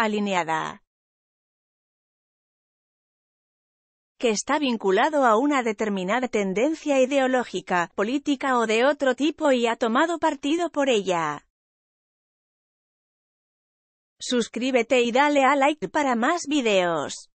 alineada que está vinculado a una determinada tendencia ideológica, política o de otro tipo y ha tomado partido por ella. Suscríbete y dale a like para más videos.